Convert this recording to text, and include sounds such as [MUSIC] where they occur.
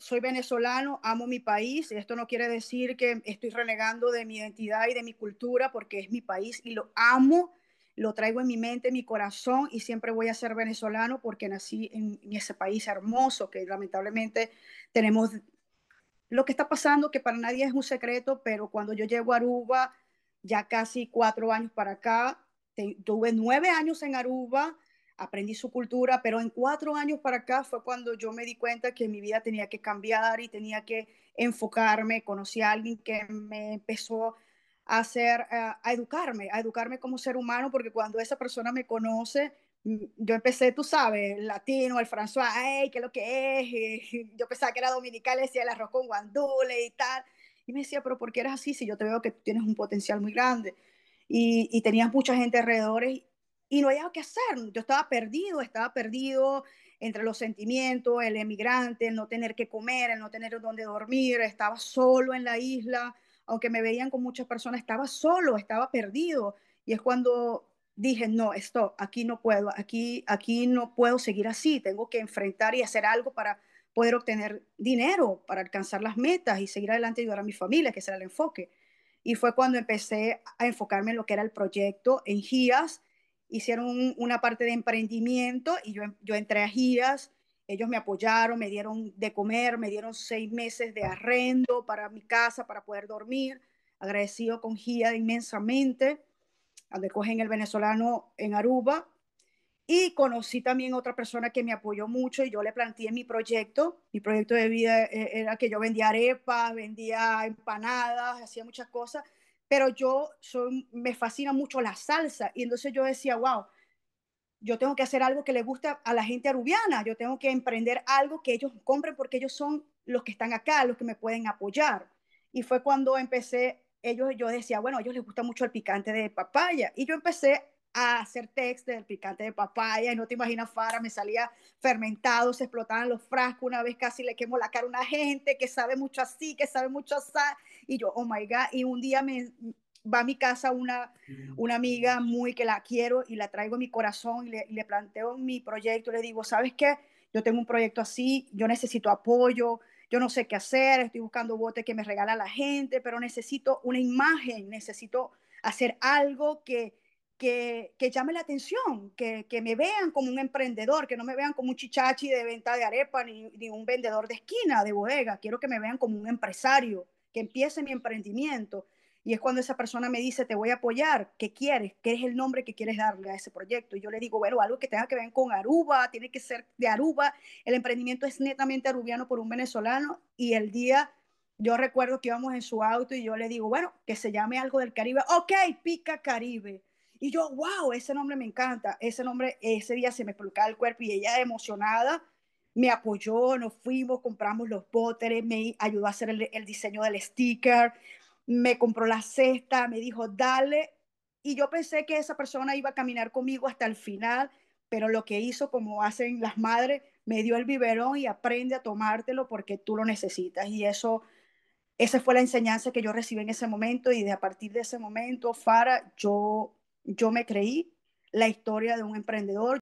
soy venezolano, amo mi país. Esto no quiere decir que estoy renegando de mi identidad y de mi cultura, porque es mi país y lo amo, lo traigo en mi mente, en mi corazón y siempre voy a ser venezolano porque nací en, ese país hermoso que lamentablemente tenemos lo que está pasando, que para nadie es un secreto, pero cuando yo llego a Aruba, ya casi cuatro años para acá, tuve nueve años en Aruba aprendí su cultura, pero en cuatro años para acá fue cuando yo me di cuenta que mi vida tenía que cambiar y tenía que enfocarme, conocí a alguien que me empezó a hacer, eh, a educarme, a educarme como ser humano, porque cuando esa persona me conoce, mm, yo empecé, tú sabes, el latino, el francés ay, ¿qué es lo que es? [LAUGHS] yo pensaba que era dominical, decía el arroz con guandule y tal. Y me decía, pero ¿por qué eres así si yo te veo que tienes un potencial muy grande? Y, y tenías mucha gente alrededor y no había que hacer. Yo estaba perdido, estaba perdido entre los sentimientos, el emigrante, el no tener que comer, el no tener dónde dormir, estaba solo en la isla, aunque me veían con muchas personas, estaba solo, estaba perdido. Y es cuando dije, no, esto, aquí no puedo, aquí, aquí no puedo seguir así, tengo que enfrentar y hacer algo para poder obtener dinero, para alcanzar las metas y seguir adelante y ayudar a mi familia, que será el enfoque. Y fue cuando empecé a enfocarme en lo que era el proyecto en GIAS, hicieron una parte de emprendimiento y yo, yo entré a giras, ellos me apoyaron, me dieron de comer, me dieron seis meses de arrendo para mi casa, para poder dormir, agradecido con GIA inmensamente, donde cogen el venezolano en Aruba. Y conocí también otra persona que me apoyó mucho y yo le planteé mi proyecto. Mi proyecto de vida eh, era que yo vendía arepas, vendía empanadas, hacía muchas cosas pero yo me fascina mucho la salsa y entonces yo decía, wow, yo tengo que hacer algo que le gusta a la gente arubiana, yo tengo que emprender algo que ellos compren porque ellos son los que están acá, los que me pueden apoyar. Y fue cuando empecé, ellos, yo decía, bueno, a ellos les gusta mucho el picante de papaya y yo empecé a hacer text del picante de papaya y no te imaginas, Fara, me salía fermentado, se explotaban los frascos, una vez casi le quemo la cara a una gente que sabe mucho así, que sabe mucho así, y yo, oh my God, y un día me va a mi casa una, una amiga muy que la quiero y la traigo a mi corazón y le, le planteo mi proyecto, le digo, ¿sabes qué? Yo tengo un proyecto así, yo necesito apoyo, yo no sé qué hacer, estoy buscando botes que me regala la gente, pero necesito una imagen, necesito hacer algo que que, que llame la atención, que, que, me vean como un emprendedor, que no me vean como un chichachi de venta de arepa ni, ni un vendedor de esquina, de bodega. Quiero que me vean como un empresario, que empiece mi emprendimiento. Y es cuando esa persona me dice, te voy a apoyar, ¿qué quieres? ¿Qué es el nombre que quieres darle a ese proyecto? Y yo le digo, bueno, algo que tenga que ver con Aruba, tiene que ser de Aruba. El emprendimiento es netamente arubiano por un venezolano. Y el día, yo recuerdo que íbamos en su auto y yo le digo, bueno, que se llame algo del Caribe. Ok, pica Caribe. Y yo, wow, ese nombre me encanta, ese nombre, ese día se me explotó el cuerpo y ella emocionada me apoyó, nos fuimos, compramos los póteres, me ayudó a hacer el, diseño del sticker, me compró la cesta, me dijo, dale. Y yo pensé que esa persona iba a caminar conmigo hasta el final, pero lo que hizo, como hacen las madres, me dio el biberón y aprende a tomártelo porque tú lo necesitas. Y eso, esa fue la enseñanza que yo recibí en ese momento. Y de a partir de ese momento, Fara, yo yo me creí la historia de un emprendedor.